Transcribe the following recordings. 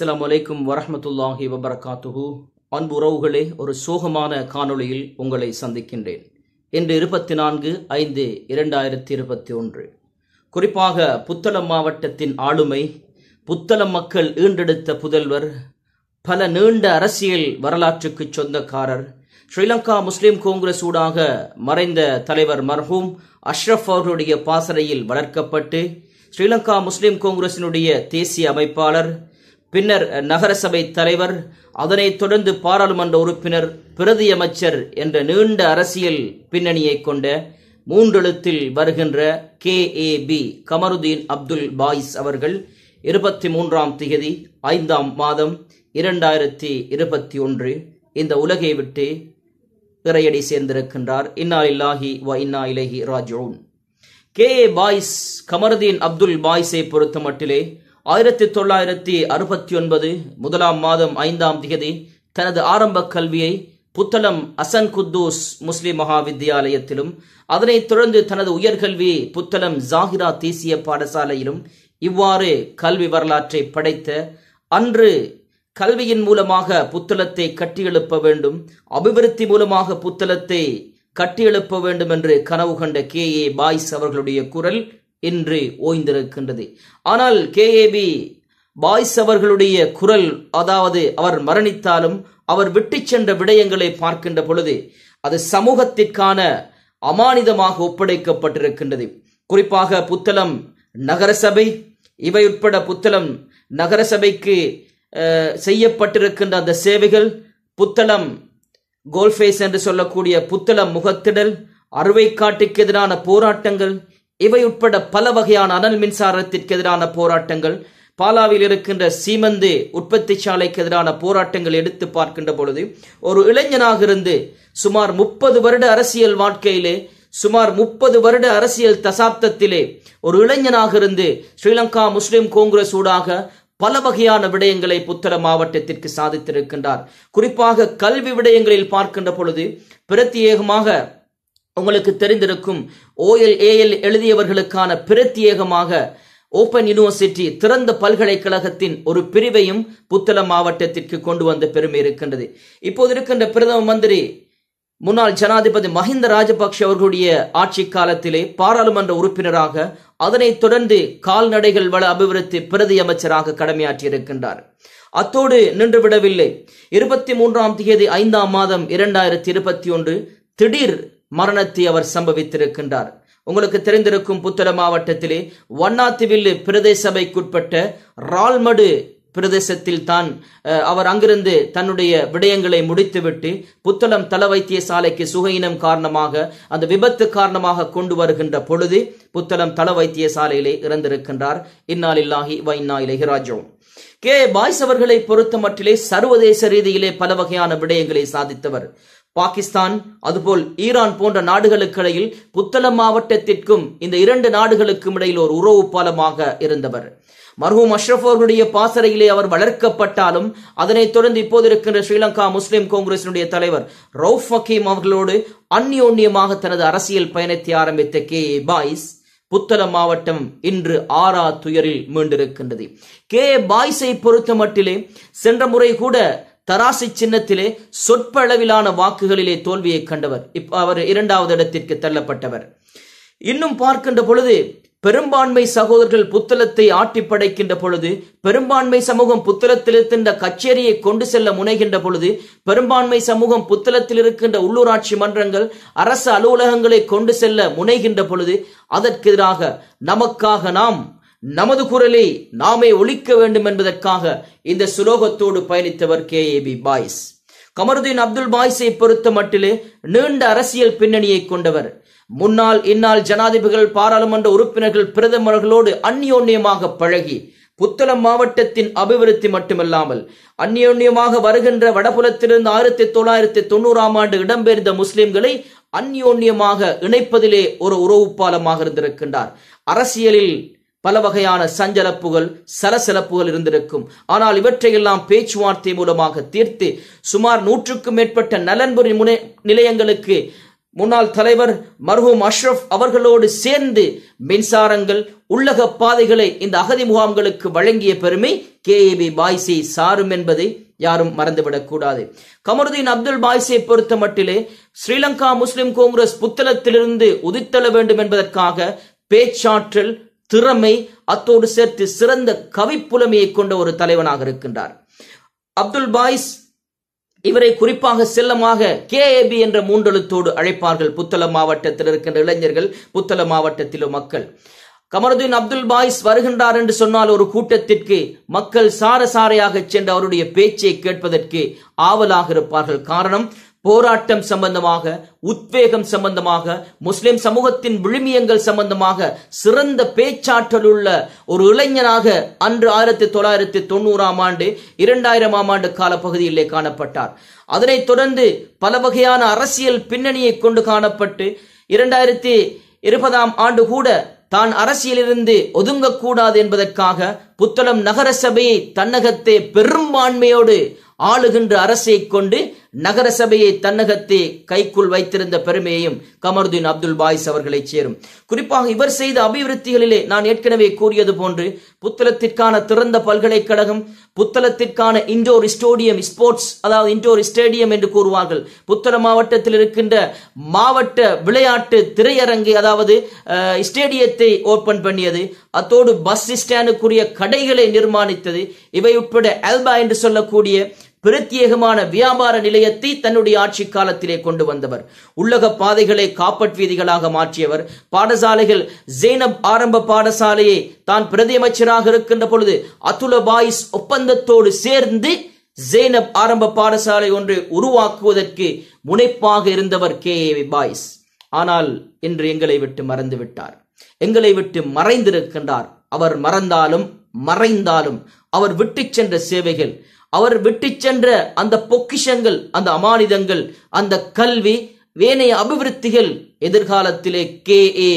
அஸ்லாம் வலைக்கும் வரமத்துல்லாஹி வபரகாத்துஹு அன்பு உறவுகளே ஒரு சோகமான காணொளியில் உங்களை சந்திக்கின்றேன் இன்று இருபத்தி நான்கு ஐந்து இரண்டாயிரத்தி இருபத்தி ஒன்று குறிப்பாக புத்தளம் மாவட்டத்தின் ஆளுமை புத்தளம் மக்கள் ஈண்டெடுத்த புதல்வர் பல நீண்ட அரசியல் வரலாற்றுக்கு சொந்தக்காரர் ஸ்ரீலங்கா முஸ்லிம் காங்கிரஸ் ஊடாக மறைந்த தலைவர் மர்ஹூம் அஷ்ரஃப் அவர்களுடைய பாசறையில் வளர்க்கப்பட்டு ஸ்ரீலங்கா முஸ்லிம் காங்கிரசினுடைய தேசிய அமைப்பாளர் பின்னர் நகரசபை தலைவர் அதனைத் தொடர்ந்து பாராளுமன்ற உறுப்பினர் பிரதியமைச்சர் என்ற நீண்ட அரசியல் பின்னணியை கொண்ட மூன்றெழுத்தில் வருகின்ற K A P Kamarudeen Abdul Faiz அவர்கள் இருபத்தி மூன்றாம் திகதி ஐந்தாம் மாதம் இரண்டாயிரத்தி இருபத்தி ஒன்று இந்த உலகை விட்டு திரையடி சேர்ந்திருக்கின்றார் இன்னா இல்லாஹி வ இன்னா இலஹி ராஜோன் கே ஏ பாய்ஸ் கமருதீன் அப்துல் பாய்ஸை பொறுத்த மட்டிலே ஆயிரத்தி தொள்ளாயிரத்தி அறுபத்தி ஒன்பது முதலாம் மாதம் ஐந்தாம் திகதி தனது ஆரம்ப கல்வியை புத்தளம் அசன் குத்தூஸ் முஸ்லிம் மகாவித்யாலயத்திலும் அதனைத் தொடர்ந்து தனது உயர்கல்வி புத்தளம் ஜாகிரா தேசிய பாடசாலையிலும் இவ்வாறு கல்வி வரலாற்றை படைத்த அன்று கல்வியின் மூலமாக புத்தளத்தை கட்டியெழுப்ப வேண்டும் அபிவிருத்தி மூலமாக புத்தளத்தை கட்டியெழுப்ப வேண்டும் என்று கனவு கண்ட கே ஏ பாய்ஸ் அவர்களுடைய குரல் என்று ஓய்ந்திருக்கின்றது ஆனால் கேஏபி பாய்ஸ் அவர்களுடைய குரல் அதாவது அவர் மரணித்தாலும் அவர் விட்டு சென்ற விடயங்களை பார்க்கின்ற பொழுது அது சமூகத்திற்கான அமானிதமாக ஒப்படைக்கப்பட்டிருக்கின்றது குறிப்பாக புத்தளம் நகரசபை இவை உட்பட புத்தளம் நகரசபைக்கு செய்யப்பட்டிருக்கின்ற அந்த சேவைகள் புத்தளம் கோல்ஃபேஸ் என்று சொல்லக்கூடிய புத்தளம் முகத்திடல் அறுவை காட்டுக்கு எதிரான போராட்டங்கள் இவை உட்பட பல வகையான அனல் மின்சாரத்திற்கு எதிரான போராட்டங்கள் பாலாவில் இருக்கின்ற சீமந்து உற்பத்தி சாலைக்கு எதிரான போராட்டங்கள் எடுத்து பார்க்கின்ற பொழுது ஒரு இளைஞனாக இருந்து சுமார் முப்பது வருட அரசியல் வாழ்க்கையிலே சுமார் முப்பது வருட அரசியல் தசாப்தத்திலே ஒரு இளைஞனாக இருந்து ஸ்ரீலங்கா முஸ்லிம் காங்கிரஸ் ஊடாக பல வகையான விடயங்களை புத்தள மாவட்டத்திற்கு சாதித்திருக்கின்றார் குறிப்பாக கல்வி விடயங்களில் பார்க்கின்ற பொழுது பிரத்யேகமாக உங்களுக்கு தெரிந்திருக்கும் ஓஎல் ஏஎல் எழுதியவர்களுக்கான பிரத்யேகமாக ஓபன் யூனிவர்சிட்டி திறந்த பல்கலைக்கழகத்தின் ஒரு பிரிவையும் புத்தள மாவட்டத்திற்கு கொண்டு வந்த பெருமை இருக்கின்றது இப்போது இருக்கின்ற பிரதம மந்திரி முன்னாள் ஜனாதிபதி மஹிந்த ராஜபக்ஷ அவர்களுடைய ஆட்சி காலத்திலே பாராளுமன்ற உறுப்பினராக அதனைத் தொடர்ந்து கால்நடைகள் வள அபிவிருத்தி பிரதி அமைச்சராக இருக்கின்றார் அத்தோடு நின்றுவிடவில்லை இருபத்தி மூன்றாம் தேதி ஐந்தாம் மாதம் இரண்டாயிரத்தி இருபத்தி ஒன்று திடீர் மரணத்தை அவர் சம்பவித்திருக்கின்றார் உங்களுக்கு தெரிந்திருக்கும் புத்தள மாவட்டத்திலே வண்ணாத்துவில் பிரதேசபைக்குட்பட்ட ரால்மடு பிரதேசத்தில் தான் அவர் அங்கிருந்து தன்னுடைய விடயங்களை முடித்துவிட்டு புத்தளம் தல சாலைக்கு சுகையினம் காரணமாக அந்த விபத்து காரணமாக கொண்டு வருகின்ற பொழுது புத்தளம் தல சாலையிலே இறந்திருக்கின்றார் இந்நாளில்லாகி வைநா இலகிராஜோ கே பாய்ஸ் அவர்களை பொறுத்த மட்டிலே சர்வதேச ரீதியிலே பல வகையான விடயங்களை சாதித்தவர் பாகிஸ்தான் அதுபோல் ஈரான் போன்ற நாடுகளுக்கிடையில் புத்தளம் மாவட்டத்திற்கும் இந்த இரண்டு நாடுகளுக்கும் இடையில் ஒரு உறவு பாலமாக இருந்தவர் மர்ஹூம் அஷ்ரப் அவர்களுடைய பாசறையிலே அவர் வளர்க்கப்பட்டாலும் அதனைத் தொடர்ந்து இப்போது இருக்கின்ற ஸ்ரீலங்கா முஸ்லிம் காங்கிரசினுடைய தலைவர் ரவுஃப் ஹக்கீம் அவர்களோடு அந்யோன்யமாக தனது அரசியல் பயணத்தை ஆரம்பித்த கே பாய்ஸ் புத்தளம் மாவட்டம் இன்று ஆறா துயரில் மீண்டிருக்கின்றது கே பாய்ஸை பொறுத்த மட்டிலே சென்ற முறை கூட தராசை சின்னத்திலே சொற்பளவிலான வாக்குகளிலே தோல்வியை கண்டவர் இப்ப அவர் இரண்டாவது இடத்திற்கு தள்ளப்பட்டவர் இன்னும் பார்க்கின்ற பொழுது பெரும்பான்மை சகோதரர்கள் புத்தளத்தை ஆட்டி படைக்கின்ற பொழுது பெரும்பான்மை சமூகம் புத்தளத்தில் இருக்கின்ற கச்சேரியை கொண்டு செல்ல முனைகின்ற பொழுது பெரும்பான்மை சமூகம் புத்தளத்தில் இருக்கின்ற உள்ளூராட்சி மன்றங்கள் அரசு அலுவலகங்களை கொண்டு செல்ல முனைகின்ற பொழுது அதற்கு எதிராக நமக்காக நாம் நமது குரலை நாமே ஒழிக்க வேண்டும் என்பதற்காக இந்த சுலோகத்தோடு பயணித்தவர் K A P Faiz Kamarudeen Abdul பாய்ஸை பொறுத்த மட்டிலே நீண்ட அரசியல் பின்னணியை கொண்டவர் முன்னாள் இந்நாள் ஜனாதிபதிகள் பாராளுமன்ற உறுப்பினர்கள் பிரதமர்களோடு அந்யோன்யமாக பழகி புத்தளம் மாவட்டத்தின் அபிவிருத்தி மட்டுமல்லாமல் அந்யோன்யமாக வருகின்ற வடபுலத்திலிருந்து ஆயிரத்தி தொள்ளாயிரத்தி தொண்ணூறாம் ஆண்டு இடம்பெயர்ந்த முஸ்லிம்களை அந்யோன்யமாக இணைப்பதிலே ஒரு உறவுப்பாலமாக இருந்திருக்கின்றார் அரசியலில் பல வகையான சஞ்சலப்புகள் சலசலப்புகள் இருந்திருக்கும் ஆனால் இவற்றையெல்லாம் பேச்சுவார்த்தை மூலமாக தீர்த்து சுமார் நூற்றுக்கும் மேற்பட்ட நலன்புரி முனை நிலையங்களுக்கு முன்னாள் தலைவர் மர்ஹூம் அஷ்ரப் அவர்களோடு சேர்ந்து மின்சாரங்கள் உள்ளக பாதைகளை இந்த அகதி முகாம்களுக்கு வழங்கிய பெருமை கே கேஏபி பாய்சே சாரும் என்பதை யாரும் மறந்துவிடக் கூடாது கமருதீன் அப்துல் பாய்சே பொறுத்த மட்டிலே ஸ்ரீலங்கா முஸ்லிம் காங்கிரஸ் புத்தளத்திலிருந்து உதித்தள வேண்டும் என்பதற்காக பேச்சாற்றல் திறமை அத்தோடு சேர்த்து சிறந்த கவிப்புலமையை கொண்ட ஒரு தலைவனாக இருக்கின்றார் அப்துல் பாய்ஸ் இவரை குறிப்பாக செல்லமாக கேஏபி என்ற மூன்றெழுத்தோடு அழைப்பார்கள் புத்தள மாவட்டத்தில் இருக்கின்ற இளைஞர்கள் புத்தள மாவட்டத்திலும் மக்கள் கமருதீன் அப்துல் பாய்ஸ் வருகின்றார் என்று சொன்னால் ஒரு கூட்டத்திற்கு மக்கள் சாரசாரையாக சென்று அவருடைய பேச்சை கேட்பதற்கு ஆவலாக இருப்பார்கள் காரணம் போராட்டம் சம்பந்தமாக உத்வேகம் சம்பந்தமாக முஸ்லிம் சமூகத்தின் விழுமியங்கள் சம்பந்தமாக சிறந்த பேச்சாற்றல் உள்ள ஒரு இளைஞனாக அன்று ஆயிரத்தி தொள்ளாயிரத்தி தொண்ணூறாம் ஆண்டு இரண்டாயிரமாம் ஆண்டு கால பகுதியிலே காணப்பட்டார் அதனைத் தொடர்ந்து பல வகையான அரசியல் பின்னணியை கொண்டு காணப்பட்டு இரண்டாயிரத்தி இருபதாம் ஆண்டு கூட தான் அரசியலிருந்து ஒதுங்கக்கூடாது என்பதற்காக புத்தளம் நகர சபையை தன்னகத்தே பெரும்பான்மையோடு ஆளுகின்ற அரசை கொண்டு நகர சபையை தன்னகத்தே கைக்குள் வைத்திருந்த பெருமையையும் கமருதீன் அப்துல் பாய்ஸ் அவர்களை சேரும் குறிப்பாக இவர் செய்த அபிவிருத்திகளிலே நான் ஏற்கனவே கூறியது போன்று புத்தளத்திற்கான திறந்த பல்கலைக்கழகம் புத்தளத்திற்கான இண்டோர் ஸ்டோடியம் ஸ்போர்ட்ஸ் அதாவது இண்டோர் ஸ்டேடியம் என்று கூறுவார்கள் புத்தள மாவட்டத்தில் இருக்கின்ற மாவட்ட விளையாட்டு திரையரங்கு அதாவது ஸ்டேடியத்தை ஓபன் பண்ணியது அத்தோடு பஸ் ஸ்டாண்டுக்குரிய கடைகளை நிர்மாணித்தது இவை உட்பட அல்பா என்று சொல்லக்கூடிய பிரத்யேகமான வியாபார நிலையத்தை தன்னுடைய ஆட்சி காலத்திலே கொண்டு வந்தவர் உள்ளக பாதைகளை காப்பட் வீதிகளாக மாற்றியவர் பாடசாலைகள் ஜெய்னப் ஆரம்ப பாடசாலையை தான் பிரதியமைச்சராக இருக்கின்ற பொழுது அதுல பாய்ஸ் ஒப்பந்தத்தோடு சேர்ந்து ஜெய்னப் ஆரம்ப பாடசாலை ஒன்றை உருவாக்குவதற்கு முனைப்பாக இருந்தவர் கே ஏ பாய்ஸ் ஆனால் இன்று எங்களை விட்டு மறந்து விட்டார் எங்களை விட்டு மறைந்திருக்கின்றார் அவர் மறந்தாலும் மறைந்தாலும் அவர் விட்டு சென்ற சேவைகள் அவர் விட்டு சென்ற அந்த பொக்கிஷங்கள் அந்த அமானிதங்கள் அந்த கல்வி வேனைய அபிவிருத்திகள் எதிர்காலத்திலே கே ஏ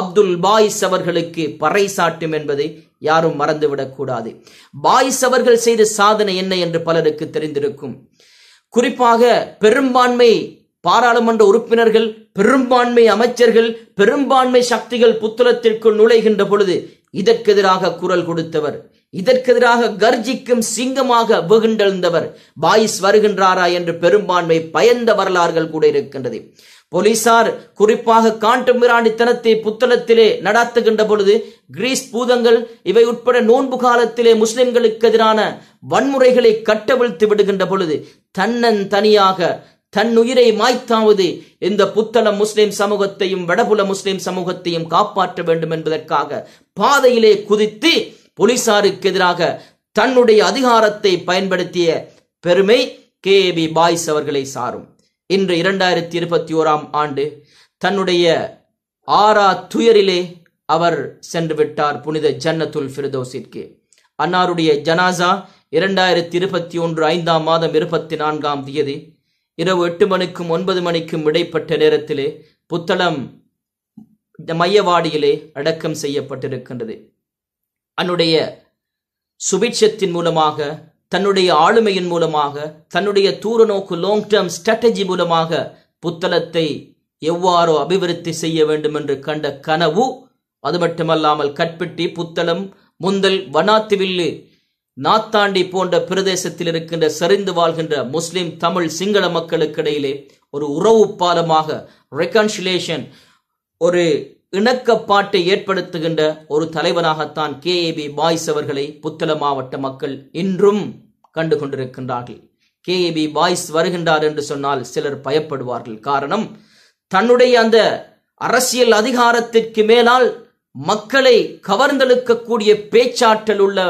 அப்துல் பாயிஸ் அவர்களுக்கு பறைசாட்டும் என்பதை யாரும் மறந்துவிடக் கூடாது பாயிஸ் அவர்கள் செய்த சாதனை என்ன என்று பலருக்கு தெரிந்திருக்கும் குறிப்பாக பெரும்பான்மை பாராளுமன்ற உறுப்பினர்கள் பெரும்பான்மை அமைச்சர்கள் பெரும்பான்மை சக்திகள் புத்தளத்திற்குள் நுழைகின்ற பொழுது இதற்கெதிராக குரல் கொடுத்தவர் இதற்கெதிராக கர்ஜிக்கும் சிங்கமாக வெகுண்டெழுந்தவர் பாயிஸ் வருகின்றாரா என்று பெரும்பான்மை பயந்த வரலாறுகள் கூட இருக்கின்றது போலீசார் குறிப்பாக காட்டுமிராண்டித்தனத்தை புத்தளத்திலே நடாத்துகின்ற பொழுது கிரீஸ் பூதங்கள் இவை உட்பட நோன்பு காலத்திலே முஸ்லிம்களுக்கு எதிரான வன்முறைகளை கட்டவிழ்த்து விடுகின்ற பொழுது தன்னன் தனியாக தன் உயிரை மாய்த்தாவது இந்த புத்தள முஸ்லிம் சமூகத்தையும் வடபுல முஸ்லிம் சமூகத்தையும் காப்பாற்ற வேண்டும் என்பதற்காக பாதையிலே குதித்து போலீசாருக்கு எதிராக தன்னுடைய அதிகாரத்தை பயன்படுத்திய பெருமை கே பி பாய்ஸ் அவர்களை சாரும் இன்று இரண்டாயிரத்தி இருபத்தி ஓராம் ஆண்டு தன்னுடைய ஆரா துயரிலே அவர் சென்று விட்டார் புனித ஜன்னத்துல் ஃபிர்தோசிற்கு அன்னாருடைய ஜனாசா இரண்டாயிரத்தி இருபத்தி ஒன்று ஐந்தாம் மாதம் இருபத்தி நான்காம் தேதி இரவு எட்டு மணிக்கும் ஒன்பது மணிக்கும் இடைப்பட்ட நேரத்திலே புத்தளம் மையவாடியிலே அடக்கம் செய்யப்பட்டிருக்கின்றது அன்னுடைய சுபிட்சத்தின் மூலமாக தன்னுடைய ஆளுமையின் மூலமாக தன்னுடைய தூர நோக்கு லாங் டேர்ம் ஸ்ட்ராட்டஜி மூலமாக புத்தளத்தை எவ்வாறோ அபிவிருத்தி செய்ய வேண்டும் என்று கண்ட கனவு அது மட்டுமல்லாமல் கற்பிட்டி புத்தளம் முந்தல் வனாத்து வில்லு நாத்தாண்டி போன்ற பிரதேசத்தில் இருக்கின்ற சரிந்து வாழ்கின்ற முஸ்லிம் தமிழ் சிங்கள மக்களுக்கிடையிலே ஒரு உறவு பாலமாக ரெக்கன்சிலேஷன் ஒரு இணக்கப்பாட்டை ஏற்படுத்துகின்ற ஒரு தலைவனாகத்தான் கே ஏ பி பாய்ஸ் அவர்களை புத்தள மாவட்ட மக்கள் இன்றும் கண்டு கொண்டிருக்கின்றார்கள் கே ஏ பி பாய்ஸ் வருகின்றார் என்று சொன்னால் சிலர் பயப்படுவார்கள் காரணம் தன்னுடைய அந்த அரசியல் அதிகாரத்திற்கு மேலால் மக்களை கவர்ந்தெழுக்கக்கூடிய பேச்சாற்றல் உள்ள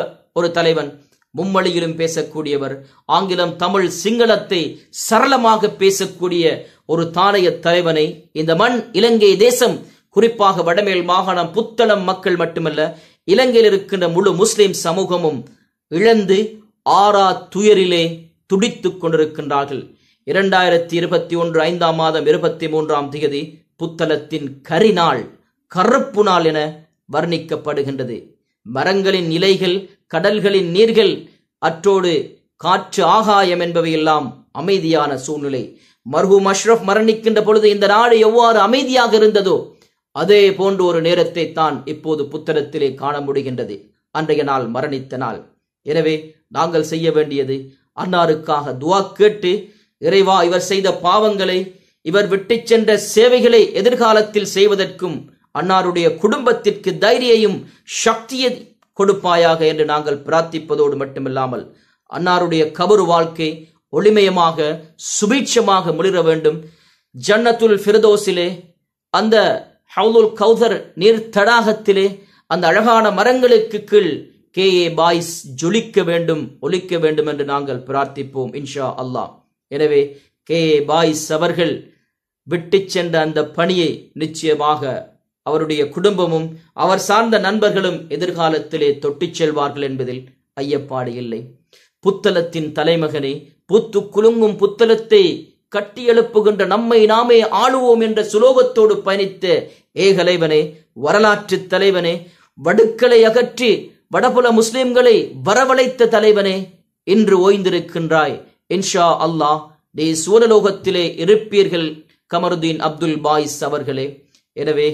ஒரு தலைவன் மும்மொழியிலும் பேசக்கூடியவர் ஆங்கிலம் தமிழ் சிங்களத்தை சரளமாக பேசக்கூடிய ஒரு தானைய தலைவனை இந்த மண் இலங்கை தேசம் குறிப்பாக வடமேல் மாகாணம் புத்தளம் மக்கள் மட்டுமல்ல இலங்கையில் இருக்கின்ற முழு முஸ்லிம் சமூகமும் இழந்து ஆறா துயரிலே துடித்துக் கொண்டிருக்கின்றார்கள் இரண்டாயிரத்தி இருபத்தி ஒன்று ஐந்தாம் மாதம் இருபத்தி மூன்றாம் தேதி புத்தளத்தின் கரிநாள் கருப்பு நாள் என வர்ணிக்கப்படுகின்றது மரங்களின் இலைகள் கடல்களின் நீர்கள் அற்றோடு காற்று ஆகாயம் என்பவையெல்லாம் அமைதியான சூழ்நிலை மர்ஹூம் அஷ்ரப் மரணிக்கின்ற பொழுது இந்த நாடு எவ்வாறு அமைதியாக இருந்ததோ அதே போன்ற ஒரு நேரத்தை தான் இப்போது புத்தகத்திலே காண முடிகின்றது அன்றைய நாள் மரணித்த நாள் எனவே நாங்கள் செய்ய வேண்டியது அன்னாருக்காக துவா கேட்டு இறைவா இவர் செய்த பாவங்களை இவர் விட்டு சென்ற சேவைகளை எதிர்காலத்தில் செய்வதற்கும் அன்னாருடைய குடும்பத்திற்கு தைரியையும் சக்தியை கொடுப்பாயாக என்று நாங்கள் பிரார்த்திப்பதோடு மட்டுமில்லாமல் அன்னாருடைய கபரு வாழ்க்கை ஒளிமயமாக சுபீட்சமாக முளிர வேண்டும் ஜன்னத்துல் ஃபிரதோஸிலே அந்த ஹவுலுல் கௌதர் நீர் தடாகத்திலே அந்த அழகான மரங்களுக்கு கீழ் கே ஏ பாய்ஸ் ஜொலிக்க வேண்டும் ஒலிக்க வேண்டும் என்று நாங்கள் பிரார்த்திப்போம் இன்ஷா அல்லாஹ் எனவே கே ஏ பாய்ஸ் அவர்கள் விட்டு சென்ற அந்த பணியை நிச்சயமாக அவருடைய குடும்பமும் அவர் சார்ந்த நண்பர்களும் எதிர்காலத்திலே தொட்டிச் செல்வார்கள் என்பதில் ஐயப்பாடு இல்லை புத்தலத்தின் தலைமகனே புத்து குலுங்கும் புத்தலத்தை கட்டி எழுப்புகின்ற நம்மை நாமே ஆளுவோம் என்ற சுலோகத்தோடு பயணித்த ஏகலைவனே வரலாற்று தலைவனே வடுக்களை அகற்றி வடபுல முஸ்லிம்களை வரவழைத்த தலைவனே இன்று ஓய்ந்திருக்கின்றாய் இன்ஷா அல்லாஹ் நீ சூரலோகத்திலே இருப்பீர்கள் கமருதீன் அப்துல் பாய்ஸ் அவர்களே எனவே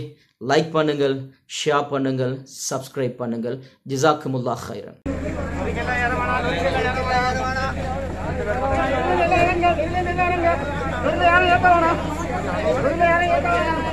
लाइक பண்ணுங்க ஷேர் பண்ணுங்க Subscribe பண்ணுங்க ஜஸாக்குமுல்லாஹ ஹய்ரன்